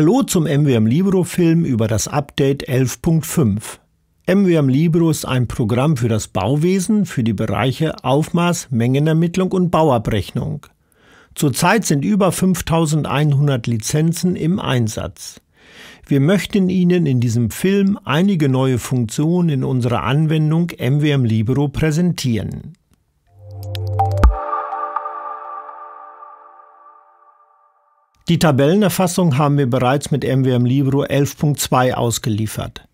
Hallo zum MWM Libro Film über das Update 11.5. MWM Libro ist ein Programm für das Bauwesen für die Bereiche Aufmaß, Mengenermittlung und Bauabrechnung. Zurzeit sind über 5100 Lizenzen im Einsatz. Wir möchten Ihnen in diesem Film einige neue Funktionen in unserer Anwendung MWM Libro präsentieren. Die Tabellenerfassung haben wir bereits mit MWM Libro 11.2 ausgeliefert.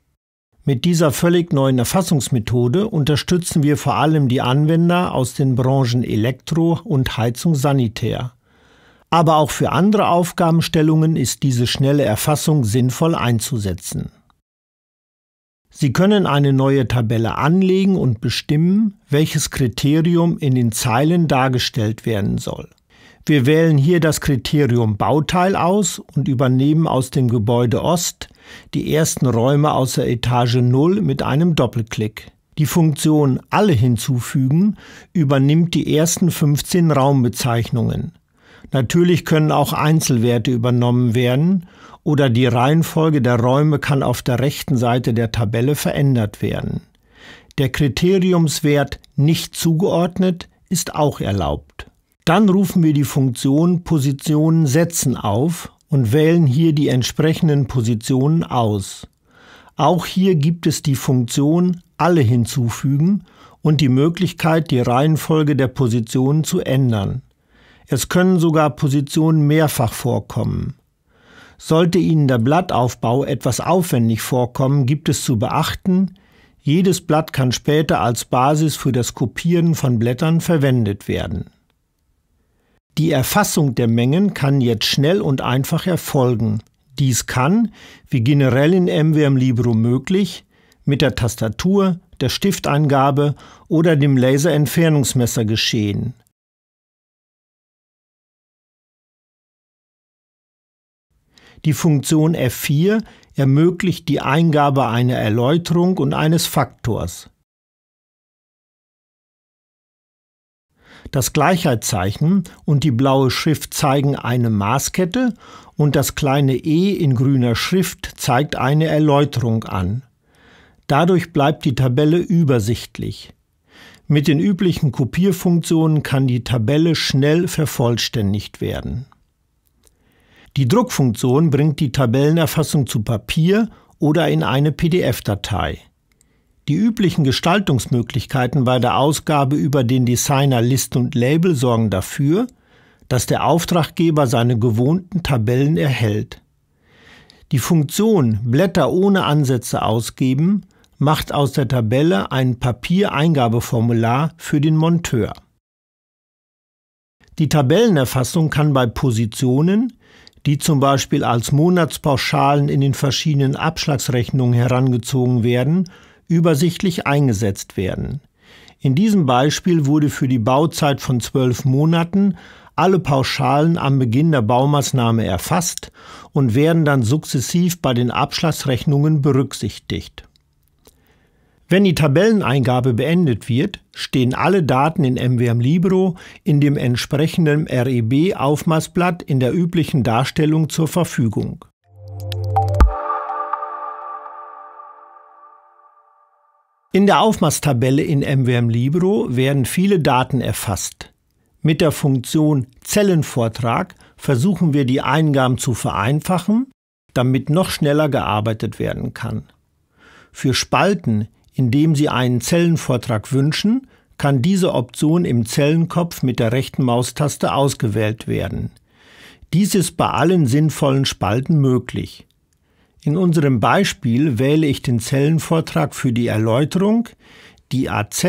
Mit dieser völlig neuen Erfassungsmethode unterstützen wir vor allem die Anwender aus den Branchen Elektro und Heizung Sanitär. Aber auch für andere Aufgabenstellungen ist diese schnelle Erfassung sinnvoll einzusetzen. Sie können eine neue Tabelle anlegen und bestimmen, welches Kriterium in den Zeilen dargestellt werden soll. Wir wählen hier das Kriterium Bauteil aus und übernehmen aus dem Gebäude Ost die ersten Räume aus der Etage 0 mit einem Doppelklick. Die Funktion Alle hinzufügen übernimmt die ersten 15 Raumbezeichnungen. Natürlich können auch Einzelwerte übernommen werden oder die Reihenfolge der Räume kann auf der rechten Seite der Tabelle verändert werden. Der Kriteriumswert nicht zugeordnet ist auch erlaubt. Dann rufen wir die Funktion Positionen setzen auf und wählen hier die entsprechenden Positionen aus. Auch hier gibt es die Funktion alle hinzufügen und die Möglichkeit, die Reihenfolge der Positionen zu ändern. Es können sogar Positionen mehrfach vorkommen. Sollte Ihnen der Blattaufbau etwas aufwendig vorkommen, gibt es zu beachten, jedes Blatt kann später als Basis für das Kopieren von Blättern verwendet werden. Die Erfassung der Mengen kann jetzt schnell und einfach erfolgen. Dies kann, wie generell in MWM Libro möglich, mit der Tastatur, der Stifteingabe oder dem Laserentfernungsmesser geschehen. Die Funktion F4 ermöglicht die Eingabe einer Erläuterung und eines Faktors. Das Gleichheitszeichen und die blaue Schrift zeigen eine Maßkette und das kleine e in grüner Schrift zeigt eine Erläuterung an. Dadurch bleibt die Tabelle übersichtlich. Mit den üblichen Kopierfunktionen kann die Tabelle schnell vervollständigt werden. Die Druckfunktion bringt die Tabellenerfassung zu Papier oder in eine PDF-Datei. Die üblichen Gestaltungsmöglichkeiten bei der Ausgabe über den Designer List und Label sorgen dafür, dass der Auftraggeber seine gewohnten Tabellen erhält. Die Funktion Blätter ohne Ansätze ausgeben macht aus der Tabelle ein Papiereingabeformular für den Monteur. Die Tabellenerfassung kann bei Positionen, die zum Beispiel als Monatspauschalen in den verschiedenen Abschlagsrechnungen herangezogen werden, übersichtlich eingesetzt werden. In diesem Beispiel wurde für die Bauzeit von zwölf Monaten alle Pauschalen am Beginn der Baumaßnahme erfasst und werden dann sukzessiv bei den Abschlussrechnungen berücksichtigt. Wenn die Tabelleneingabe beendet wird, stehen alle Daten in MWM Libro in dem entsprechenden REB-Aufmaßblatt in der üblichen Darstellung zur Verfügung. In der Aufmaßtabelle in MWM Libro werden viele Daten erfasst. Mit der Funktion Zellenvortrag versuchen wir die Eingaben zu vereinfachen, damit noch schneller gearbeitet werden kann. Für Spalten, in dem Sie einen Zellenvortrag wünschen, kann diese Option im Zellenkopf mit der rechten Maustaste ausgewählt werden. Dies ist bei allen sinnvollen Spalten möglich. In unserem Beispiel wähle ich den Zellenvortrag für die Erläuterung, die AZ,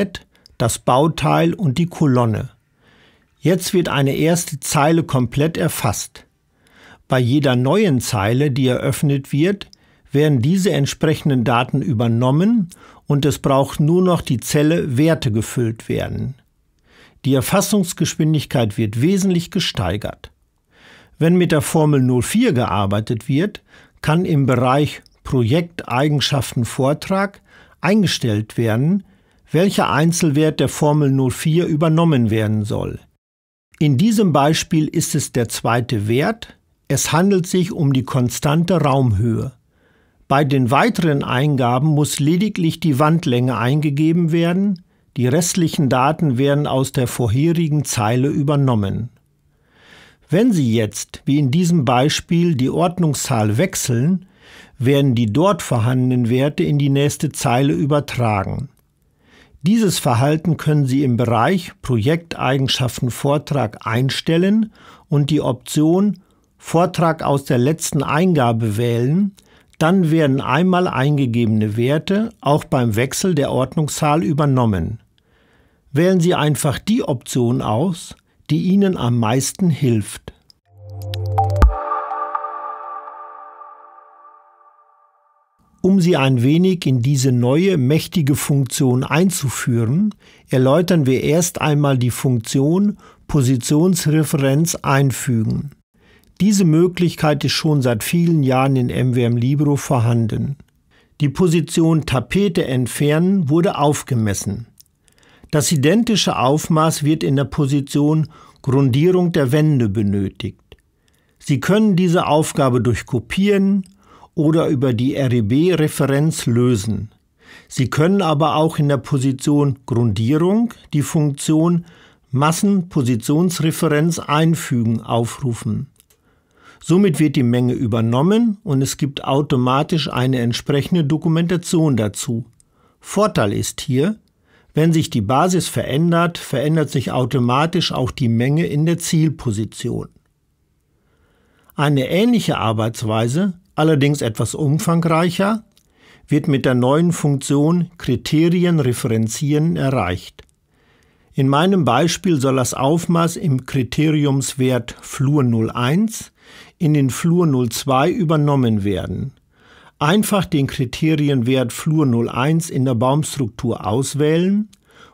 das Bauteil und die Kolonne. Jetzt wird eine erste Zeile komplett erfasst. Bei jeder neuen Zeile, die eröffnet wird, werden diese entsprechenden Daten übernommen und es braucht nur noch die Zelle Werte gefüllt werden. Die Erfassungsgeschwindigkeit wird wesentlich gesteigert. Wenn mit der Formel 04 gearbeitet wird, kann im Bereich Projekteigenschaften Vortrag eingestellt werden, welcher Einzelwert der Formel 04 übernommen werden soll. In diesem Beispiel ist es der zweite Wert, es handelt sich um die konstante Raumhöhe. Bei den weiteren Eingaben muss lediglich die Wandlänge eingegeben werden, die restlichen Daten werden aus der vorherigen Zeile übernommen. Wenn Sie jetzt, wie in diesem Beispiel, die Ordnungszahl wechseln, werden die dort vorhandenen Werte in die nächste Zeile übertragen. Dieses Verhalten können Sie im Bereich Projekteigenschaften Vortrag einstellen und die Option Vortrag aus der letzten Eingabe wählen, dann werden einmal eingegebene Werte auch beim Wechsel der Ordnungszahl übernommen. Wählen Sie einfach die Option aus, die ihnen am meisten hilft. Um Sie ein wenig in diese neue mächtige Funktion einzuführen, erläutern wir erst einmal die Funktion Positionsreferenz einfügen. Diese Möglichkeit ist schon seit vielen Jahren in MWM Libro vorhanden. Die Position Tapete entfernen wurde aufgemessen. Das identische Aufmaß wird in der Position Grundierung der Wände benötigt. Sie können diese Aufgabe durch Kopieren oder über die REB-Referenz lösen. Sie können aber auch in der Position Grundierung die Funktion Massenpositionsreferenz einfügen aufrufen. Somit wird die Menge übernommen und es gibt automatisch eine entsprechende Dokumentation dazu. Vorteil ist hier, wenn sich die Basis verändert, verändert sich automatisch auch die Menge in der Zielposition. Eine ähnliche Arbeitsweise, allerdings etwas umfangreicher, wird mit der neuen Funktion Kriterien referenzieren erreicht. In meinem Beispiel soll das Aufmaß im Kriteriumswert Flur 01 in den Flur 02 übernommen werden – Einfach den Kriterienwert Flur 01 in der Baumstruktur auswählen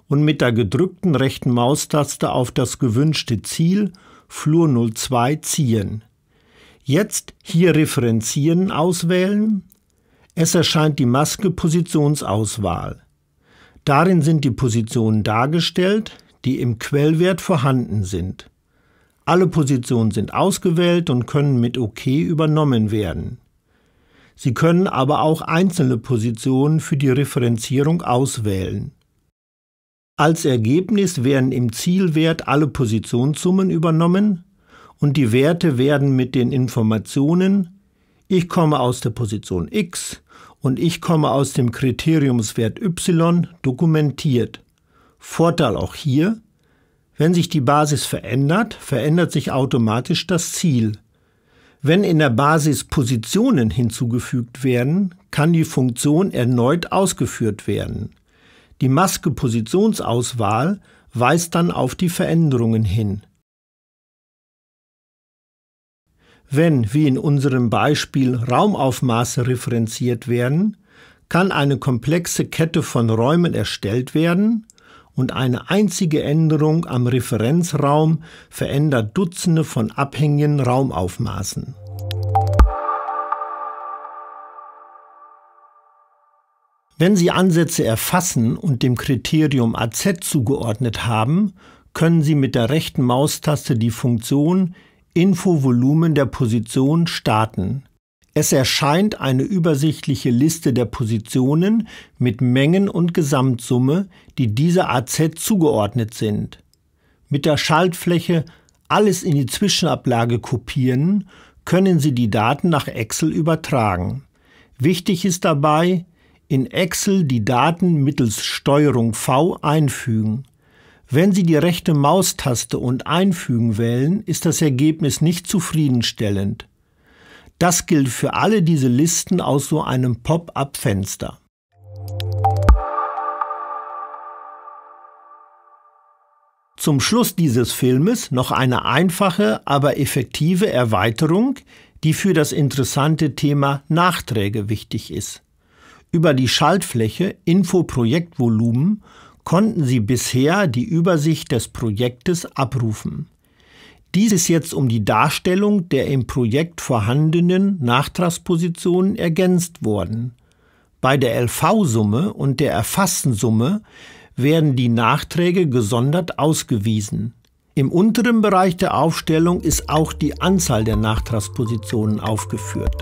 und mit der gedrückten rechten Maustaste auf das gewünschte Ziel Flur 02 ziehen. Jetzt hier Referenzieren auswählen. Es erscheint die Maske Positionsauswahl. Darin sind die Positionen dargestellt, die im Quellwert vorhanden sind. Alle Positionen sind ausgewählt und können mit OK übernommen werden. Sie können aber auch einzelne Positionen für die Referenzierung auswählen. Als Ergebnis werden im Zielwert alle Positionssummen übernommen und die Werte werden mit den Informationen ich komme aus der Position X und ich komme aus dem Kriteriumswert Y dokumentiert. Vorteil auch hier, wenn sich die Basis verändert, verändert sich automatisch das Ziel. Wenn in der Basis Positionen hinzugefügt werden, kann die Funktion erneut ausgeführt werden. Die Maske Positionsauswahl weist dann auf die Veränderungen hin. Wenn, wie in unserem Beispiel, Raumaufmaße referenziert werden, kann eine komplexe Kette von Räumen erstellt werden, und eine einzige Änderung am Referenzraum verändert Dutzende von abhängigen Raumaufmaßen. Wenn Sie Ansätze erfassen und dem Kriterium AZ zugeordnet haben, können Sie mit der rechten Maustaste die Funktion Infovolumen der Position starten. Es erscheint eine übersichtliche Liste der Positionen mit Mengen und Gesamtsumme, die dieser AZ zugeordnet sind. Mit der Schaltfläche Alles in die Zwischenablage kopieren können Sie die Daten nach Excel übertragen. Wichtig ist dabei, in Excel die Daten mittels Steuerung V einfügen. Wenn Sie die rechte Maustaste und Einfügen wählen, ist das Ergebnis nicht zufriedenstellend. Das gilt für alle diese Listen aus so einem Pop-up-Fenster. Zum Schluss dieses Filmes noch eine einfache, aber effektive Erweiterung, die für das interessante Thema Nachträge wichtig ist. Über die Schaltfläche Info Projektvolumen konnten Sie bisher die Übersicht des Projektes abrufen. Dies ist jetzt um die Darstellung der im Projekt vorhandenen Nachtragspositionen ergänzt worden. Bei der LV-Summe und der erfassten Summe werden die Nachträge gesondert ausgewiesen. Im unteren Bereich der Aufstellung ist auch die Anzahl der Nachtragspositionen aufgeführt.